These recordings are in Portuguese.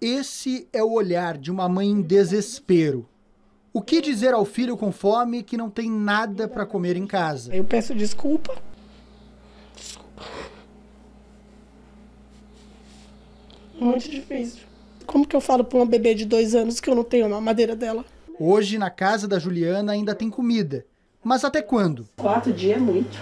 Esse é o olhar de uma mãe em desespero. O que dizer ao filho com fome que não tem nada para comer em casa? Eu peço desculpa. Desculpa. Muito difícil. Como que eu falo para uma bebê de dois anos que eu não tenho na madeira dela? Hoje, na casa da Juliana, ainda tem comida. Mas até quando? Quatro dias é muito.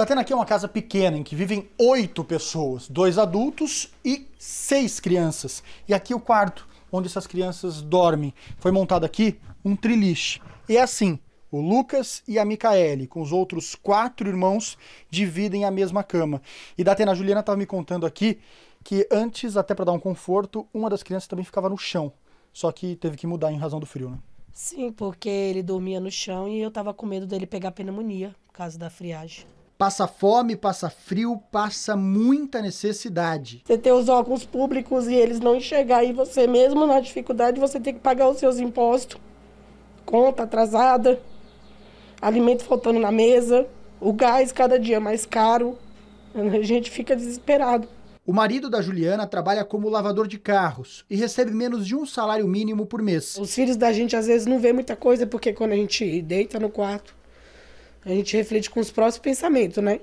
Tá tendo aqui uma casa pequena em que vivem oito pessoas, dois adultos e seis crianças. E aqui o quarto onde essas crianças dormem. Foi montado aqui um triliche. E é assim, o Lucas e a Micaele, com os outros quatro irmãos, dividem a mesma cama. E da Atena, a Juliana estava me contando aqui que antes, até para dar um conforto, uma das crianças também ficava no chão. Só que teve que mudar em razão do frio, né? Sim, porque ele dormia no chão e eu estava com medo dele pegar pneumonia, por causa da friagem passa fome, passa frio, passa muita necessidade. Você ter os órgãos públicos e eles não enxergar e você mesmo na dificuldade, você tem que pagar os seus impostos, conta atrasada, alimento faltando na mesa, o gás cada dia mais caro, a gente fica desesperado. O marido da Juliana trabalha como lavador de carros e recebe menos de um salário mínimo por mês. Os filhos da gente às vezes não vê muita coisa porque quando a gente deita no quarto, a gente reflete com os próprios pensamentos, né?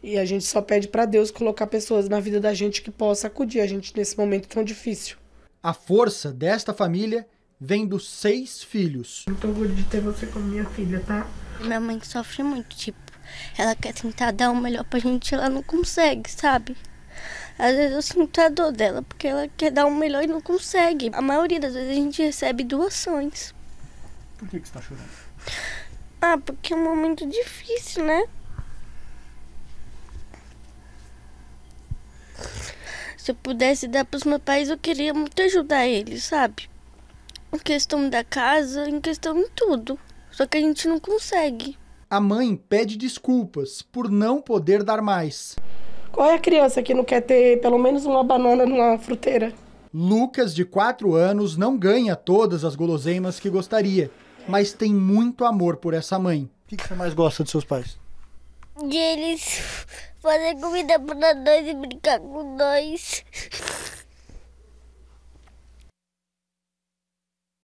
E a gente só pede para Deus colocar pessoas na vida da gente que possa acudir a gente nesse momento tão difícil. A força desta família vem dos seis filhos. Muito então, orgulho de ter você como minha filha, tá? Minha mãe sofre muito, tipo, ela quer tentar dar o melhor pra gente, ela não consegue, sabe? Às vezes eu sinto a dor dela, porque ela quer dar o melhor e não consegue. A maioria das vezes a gente recebe doações. Por que, que você tá chorando? Ah, porque é um momento difícil, né? Se eu pudesse dar pros meus pais, eu queria muito ajudar eles, sabe? Em questão da casa, em questão de tudo. Só que a gente não consegue. A mãe pede desculpas por não poder dar mais. Qual é a criança que não quer ter pelo menos uma banana numa fruteira? Lucas, de 4 anos, não ganha todas as guloseimas que gostaria mas tem muito amor por essa mãe. O que, você mais gosta dos seus pais? De eles fazer comida para nós e brincar com nós.